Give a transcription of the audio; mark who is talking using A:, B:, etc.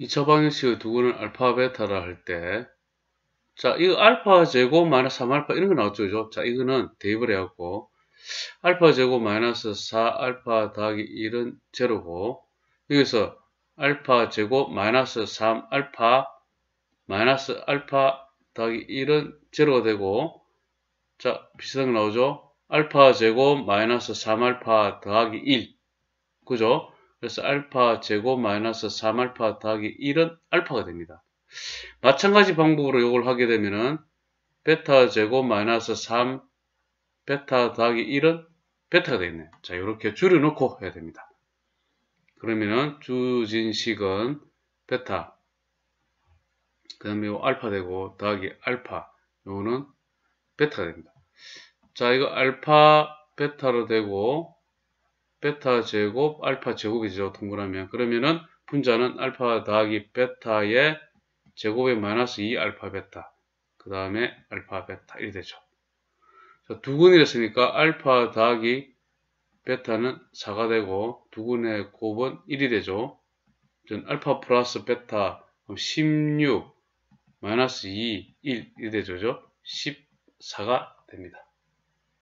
A: 2차 방형식의두 근을 알파 베타라 할 때 자, 이거 알파 제곱 마이너스 3알파 이런 거 나왔죠, 그죠? 자, 이거는 대입을 해갖고 알파 제곱 마이너스 4알파 더하기 1은 제로고 여기서 알파 제곱 마이너스 3알파 마이너스 알파 더하기 1은 제로가 되고 자 비슷한 거 나오죠 알파 제곱 마이너스 3알파 더하기 1 그죠 그래서 알파 제곱 마이너스 3알파 더하기 1은 알파가 됩니다. 마찬가지 방법으로 이걸 하게 되면은 베타 제곱 마이너스 3 베타 더하기 1은 베타가 되겠네. 요 자, 이렇게 줄여놓고 해야 됩니다. 그러면은 주진식은 베타 그 다음에 알파 되고 더하기 알파 요거는 베타가 됩니다. 자, 이거 알파 베타로 되고 베타 제곱 알파 제곱이죠 동그라면 그러면은 분자는 알파 더하기 베타의 제곱의 마이너스 2 알파 베타 그 다음에 알파 베타 이렇게 되죠 자, 두근이됐으니까 알파 더하기 베타는 4가 되고 두근의 곱은 1이 되죠 알파 플러스 베타 그럼 16 마이너스 2 1이 되죠 14가 됩니다